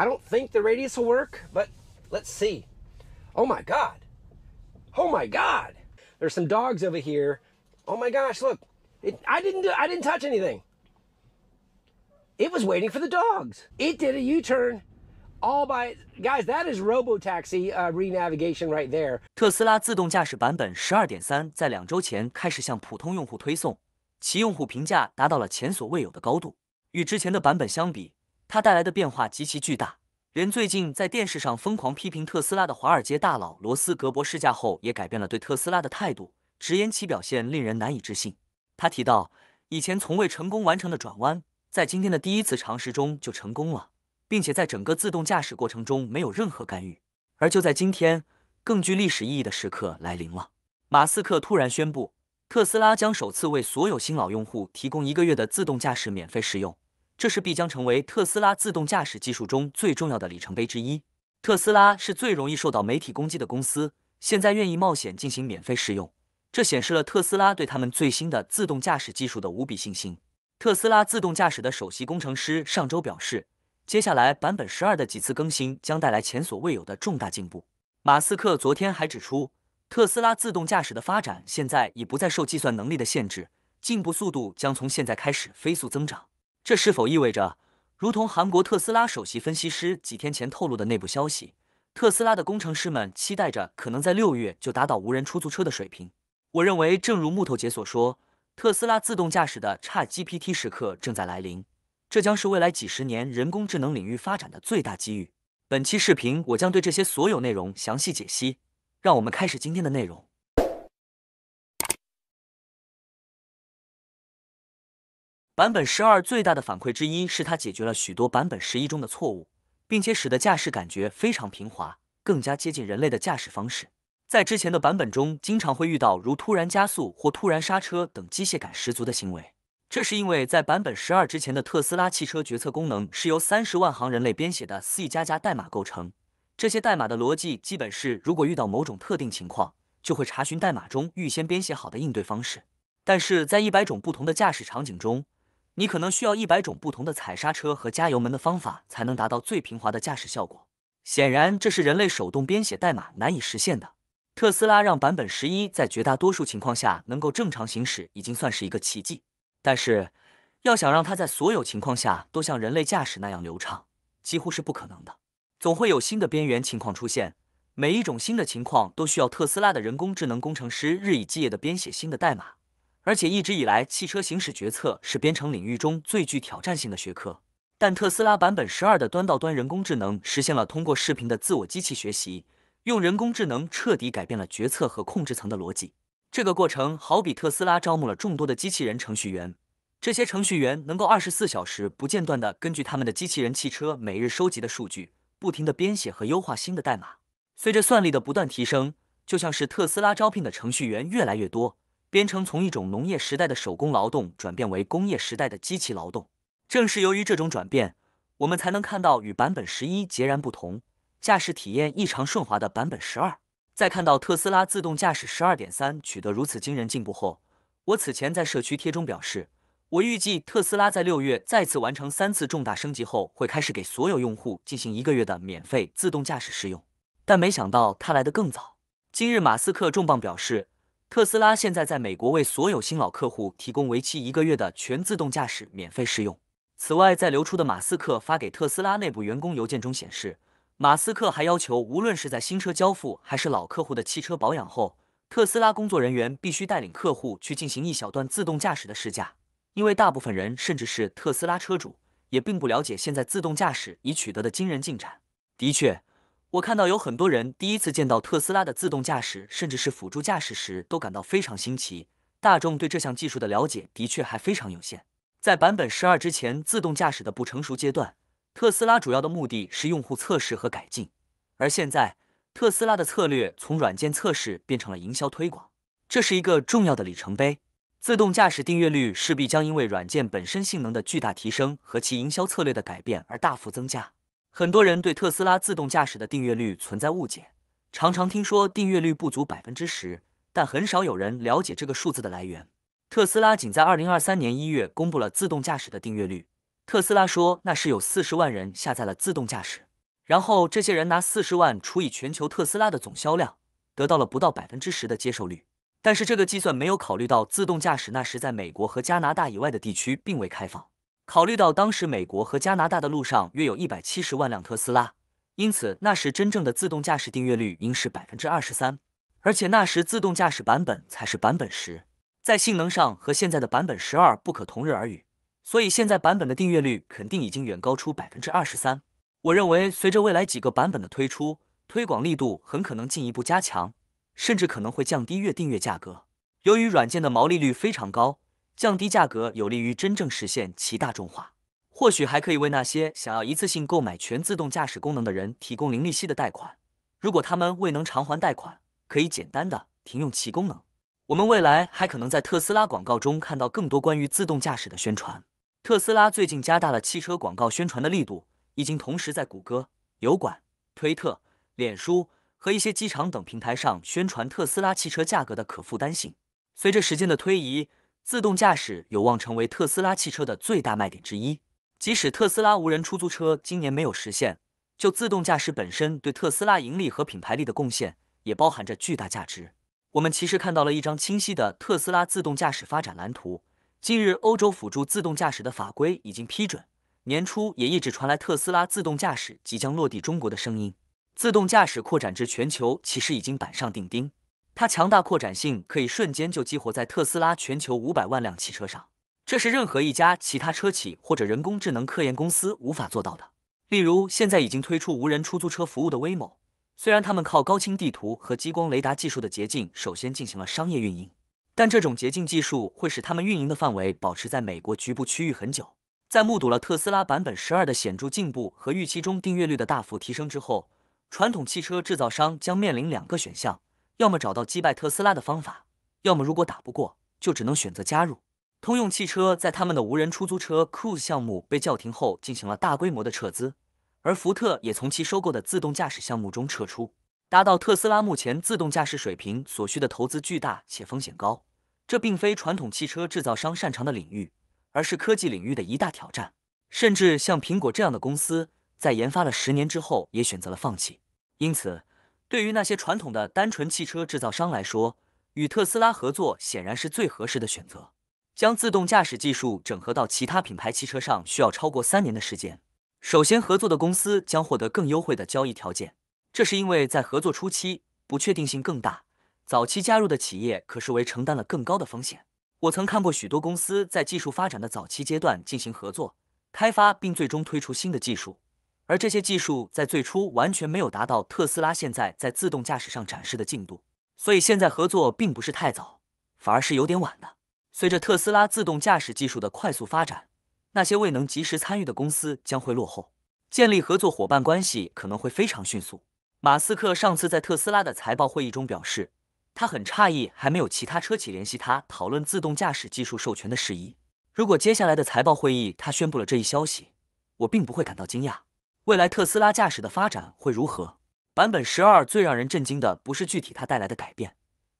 I don't think the radius will work, but let's see. Oh my God. Oh my God. There's some dogs over here. Oh my gosh, look. It, I didn't do, I didn't touch anything. It was waiting for the dogs. It did a U-turn all by guys that is Robo Taxi uh, renavigation right there 特斯拉自动驾驶版本12.3在两周前开始向普通用户推送其用户评价达到了前所未有的高度与之前的版本相比它带来的变化极其巨大，连最近在电视上疯狂批评特斯拉的华尔街大佬罗斯格伯试驾后也改变了对特斯拉的态度，直言其表现令人难以置信。他提到，以前从未成功完成的转弯，在今天的第一次尝试中就成功了，并且在整个自动驾驶过程中没有任何干预。而就在今天，更具历史意义的时刻来临了，马斯克突然宣布，特斯拉将首次为所有新老用户提供一个月的自动驾驶免费试用。这是必将成为特斯拉自动驾驶技术中最重要的里程碑之一。特斯拉是最容易受到媒体攻击的公司，现在愿意冒险进行免费试用，这显示了特斯拉对他们最新的自动驾驶技术的无比信心。特斯拉自动驾驶的首席工程师上周表示，接下来版本十二的几次更新将带来前所未有的重大进步。马斯克昨天还指出，特斯拉自动驾驶的发展现在已不再受计算能力的限制，进步速度将从现在开始飞速增长。这是否意味着，如同韩国特斯拉首席分析师几天前透露的内部消息，特斯拉的工程师们期待着可能在六月就达到无人出租车的水平？我认为，正如木头姐所说，特斯拉自动驾驶的 t GPT 时刻正在来临，这将是未来几十年人工智能领域发展的最大机遇。本期视频，我将对这些所有内容详细解析。让我们开始今天的内容。版本十二最大的反馈之一是它解决了许多版本十一中的错误，并且使得驾驶感觉非常平滑，更加接近人类的驾驶方式。在之前的版本中，经常会遇到如突然加速或突然刹车等机械感十足的行为，这是因为在版本十二之前的特斯拉汽车决策功能是由三十万行人类编写的 C 加加代码构成，这些代码的逻辑基本是如果遇到某种特定情况，就会查询代码中预先编写好的应对方式。但是在一百种不同的驾驶场景中，你可能需要一百种不同的踩刹车和加油门的方法，才能达到最平滑的驾驶效果。显然，这是人类手动编写代码难以实现的。特斯拉让版本十一在绝大多数情况下能够正常行驶，已经算是一个奇迹。但是，要想让它在所有情况下都像人类驾驶那样流畅，几乎是不可能的。总会有新的边缘情况出现，每一种新的情况都需要特斯拉的人工智能工程师日以继夜的编写新的代码。而且一直以来，汽车行驶决策是编程领域中最具挑战性的学科。但特斯拉版本十二的端到端人工智能实现了通过视频的自我机器学习，用人工智能彻底改变了决策和控制层的逻辑。这个过程好比特斯拉招募了众多的机器人程序员，这些程序员能够二十四小时不间断地根据他们的机器人汽车每日收集的数据，不停地编写和优化新的代码。随着算力的不断提升，就像是特斯拉招聘的程序员越来越多。编程从一种农业时代的手工劳动转变为工业时代的机器劳动，正是由于这种转变，我们才能看到与版本十一截然不同、驾驶体验异常顺滑的版本十二。在看到特斯拉自动驾驶十二点三取得如此惊人进步后，我此前在社区贴中表示，我预计特斯拉在六月再次完成三次重大升级后，会开始给所有用户进行一个月的免费自动驾驶试用。但没想到它来得更早。今日马斯克重磅表示。特斯拉现在在美国为所有新老客户提供为期一个月的全自动驾驶免费试用。此外，在流出的马斯克发给特斯拉内部员工邮件中显示，马斯克还要求，无论是在新车交付还是老客户的汽车保养后，特斯拉工作人员必须带领客户去进行一小段自动驾驶的试驾，因为大部分人，甚至是特斯拉车主，也并不了解现在自动驾驶已取得的惊人进展。的确。我看到有很多人第一次见到特斯拉的自动驾驶，甚至是辅助驾驶时，都感到非常新奇。大众对这项技术的了解的确还非常有限。在版本十二之前，自动驾驶的不成熟阶段，特斯拉主要的目的是用户测试和改进。而现在，特斯拉的策略从软件测试变成了营销推广，这是一个重要的里程碑。自动驾驶订阅率势必将因为软件本身性能的巨大提升和其营销策略的改变而大幅增加。很多人对特斯拉自动驾驶的订阅率存在误解，常常听说订阅率不足百分之十，但很少有人了解这个数字的来源。特斯拉仅在2023年1月公布了自动驾驶的订阅率，特斯拉说那是有四十万人下载了自动驾驶，然后这些人拿四十万除以全球特斯拉的总销量，得到了不到百分之十的接受率。但是这个计算没有考虑到自动驾驶那时在美国和加拿大以外的地区并未开放。考虑到当时美国和加拿大的路上约有一百七十万辆特斯拉，因此那时真正的自动驾驶订阅率应是百分之二十三，而且那时自动驾驶版本才是版本十，在性能上和现在的版本十二不可同日而语，所以现在版本的订阅率肯定已经远高出百分之二十三。我认为随着未来几个版本的推出，推广力度很可能进一步加强，甚至可能会降低月订阅价格。由于软件的毛利率非常高。降低价格有利于真正实现其大众化，或许还可以为那些想要一次性购买全自动驾驶功能的人提供零利息的贷款。如果他们未能偿还贷款，可以简单的停用其功能。我们未来还可能在特斯拉广告中看到更多关于自动驾驶的宣传。特斯拉最近加大了汽车广告宣传的力度，已经同时在谷歌、油管、推特、脸书和一些机场等平台上宣传特斯拉汽车价格的可负担性。随着时间的推移，自动驾驶有望成为特斯拉汽车的最大卖点之一。即使特斯拉无人出租车今年没有实现，就自动驾驶本身对特斯拉盈利和品牌力的贡献，也包含着巨大价值。我们其实看到了一张清晰的特斯拉自动驾驶发展蓝图。近日，欧洲辅助自动驾驶的法规已经批准，年初也一直传来特斯拉自动驾驶即将落地中国的声音。自动驾驶扩展至全球，其实已经板上钉钉。它强大扩展性可以瞬间就激活在特斯拉全球五百万辆汽车上，这是任何一家其他车企或者人工智能科研公司无法做到的。例如，现在已经推出无人出租车服务的威某，虽然他们靠高清地图和激光雷达技术的捷径首先进行了商业运营，但这种捷径技术会使他们运营的范围保持在美国局部区域很久。在目睹了特斯拉版本十二的显著进步和预期中订阅率的大幅提升之后，传统汽车制造商将面临两个选项。要么找到击败特斯拉的方法，要么如果打不过，就只能选择加入。通用汽车在他们的无人出租车 Cruise 项目被叫停后，进行了大规模的撤资，而福特也从其收购的自动驾驶项目中撤出。达到特斯拉目前自动驾驶水平所需的投资巨大且风险高，这并非传统汽车制造商擅长的领域，而是科技领域的一大挑战。甚至像苹果这样的公司在研发了十年之后，也选择了放弃。因此。对于那些传统的单纯汽车制造商来说，与特斯拉合作显然是最合适的选择。将自动驾驶技术整合到其他品牌汽车上需要超过三年的时间。首先，合作的公司将获得更优惠的交易条件，这是因为在合作初期不确定性更大，早期加入的企业可视为承担了更高的风险。我曾看过许多公司在技术发展的早期阶段进行合作开发，并最终推出新的技术。而这些技术在最初完全没有达到特斯拉现在在自动驾驶上展示的进度，所以现在合作并不是太早，反而是有点晚的。随着特斯拉自动驾驶技术的快速发展，那些未能及时参与的公司将会落后。建立合作伙伴关系可能会非常迅速。马斯克上次在特斯拉的财报会议中表示，他很诧异还没有其他车企联系他讨论自动驾驶技术授权的事宜。如果接下来的财报会议他宣布了这一消息，我并不会感到惊讶。未来特斯拉驾驶的发展会如何？版本十二最让人震惊的不是具体它带来的改变，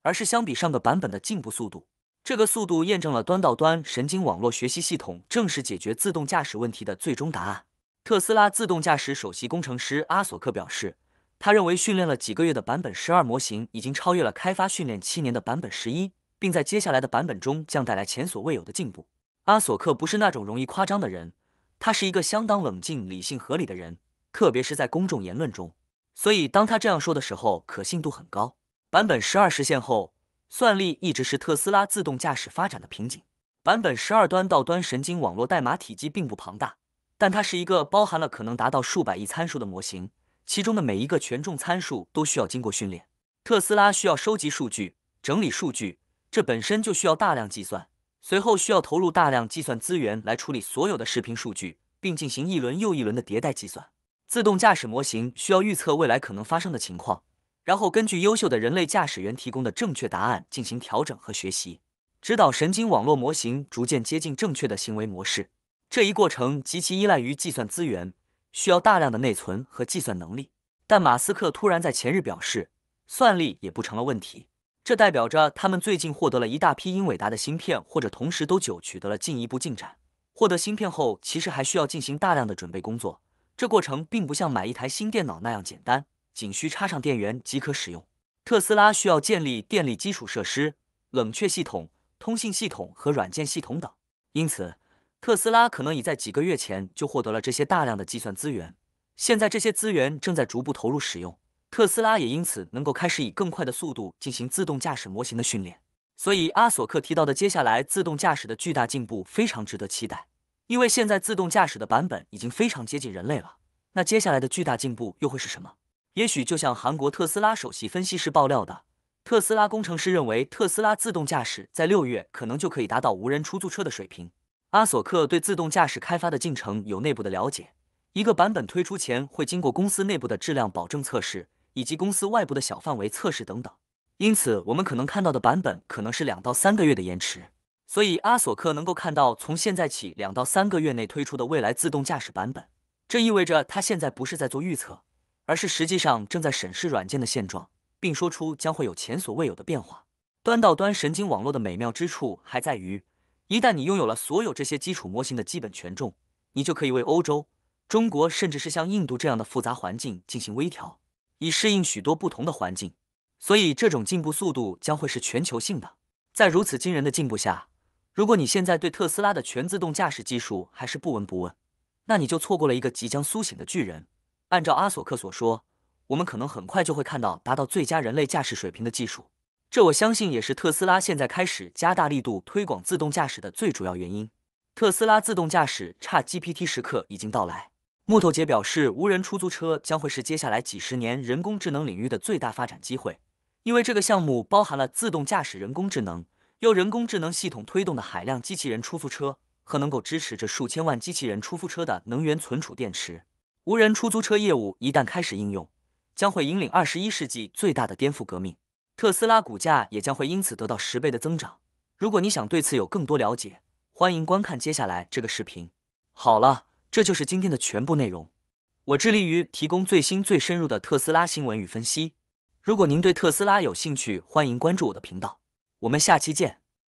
而是相比上个版本的进步速度。这个速度验证了端到端神经网络学习系统正是解决自动驾驶问题的最终答案。特斯拉自动驾驶首席工程师阿索克表示，他认为训练了几个月的版本十二模型已经超越了开发训练七年的版本十一，并在接下来的版本中将带来前所未有的进步。阿索克不是那种容易夸张的人。他是一个相当冷静、理性、合理的人，特别是在公众言论中。所以，当他这样说的时候，可信度很高。版本十二实现后，算力一直是特斯拉自动驾驶发展的瓶颈。版本十二端到端神经网络代码体积并不庞大，但它是一个包含了可能达到数百亿参数的模型，其中的每一个权重参数都需要经过训练。特斯拉需要收集数据、整理数据，这本身就需要大量计算。随后需要投入大量计算资源来处理所有的视频数据，并进行一轮又一轮的迭代计算。自动驾驶模型需要预测未来可能发生的情况，然后根据优秀的人类驾驶员提供的正确答案进行调整和学习，指导神经网络模型逐渐接近正确的行为模式。这一过程极其依赖于计算资源，需要大量的内存和计算能力。但马斯克突然在前日表示，算力也不成了问题。这代表着他们最近获得了一大批英伟达的芯片，或者同时都就取得了进一步进展。获得芯片后，其实还需要进行大量的准备工作。这过程并不像买一台新电脑那样简单，仅需插上电源即可使用。特斯拉需要建立电力基础设施、冷却系统、通信系统和软件系统等。因此，特斯拉可能已在几个月前就获得了这些大量的计算资源。现在，这些资源正在逐步投入使用。特斯拉也因此能够开始以更快的速度进行自动驾驶模型的训练，所以阿索克提到的接下来自动驾驶的巨大进步非常值得期待，因为现在自动驾驶的版本已经非常接近人类了。那接下来的巨大进步又会是什么？也许就像韩国特斯拉首席分析师爆料的，特斯拉工程师认为特斯拉自动驾驶在六月可能就可以达到无人出租车的水平。阿索克对自动驾驶开发的进程有内部的了解，一个版本推出前会经过公司内部的质量保证测试。以及公司外部的小范围测试等等，因此我们可能看到的版本可能是两到三个月的延迟。所以阿索克能够看到从现在起两到三个月内推出的未来自动驾驶版本，这意味着他现在不是在做预测，而是实际上正在审视软件的现状，并说出将会有前所未有的变化。端到端神经网络的美妙之处还在于，一旦你拥有了所有这些基础模型的基本权重，你就可以为欧洲、中国，甚至是像印度这样的复杂环境进行微调。以适应许多不同的环境，所以这种进步速度将会是全球性的。在如此惊人的进步下，如果你现在对特斯拉的全自动驾驶技术还是不闻不问，那你就错过了一个即将苏醒的巨人。按照阿索克所说，我们可能很快就会看到达到最佳人类驾驶水平的技术。这我相信也是特斯拉现在开始加大力度推广自动驾驶的最主要原因。特斯拉自动驾驶差 GPT 时刻已经到来。木头姐表示，无人出租车将会是接下来几十年人工智能领域的最大发展机会，因为这个项目包含了自动驾驶人工智能，由人工智能系统推动的海量机器人出租车，和能够支持这数千万机器人出租车的能源存储电池。无人出租车业务一旦开始应用，将会引领二十一世纪最大的颠覆革命。特斯拉股价也将会因此得到十倍的增长。如果你想对此有更多了解，欢迎观看接下来这个视频。好了。这就是今天的全部内容。我致力于提供最新、最深入的特斯拉新闻与分析。如果您对特斯拉有兴趣，欢迎关注我的频道。我们下期见。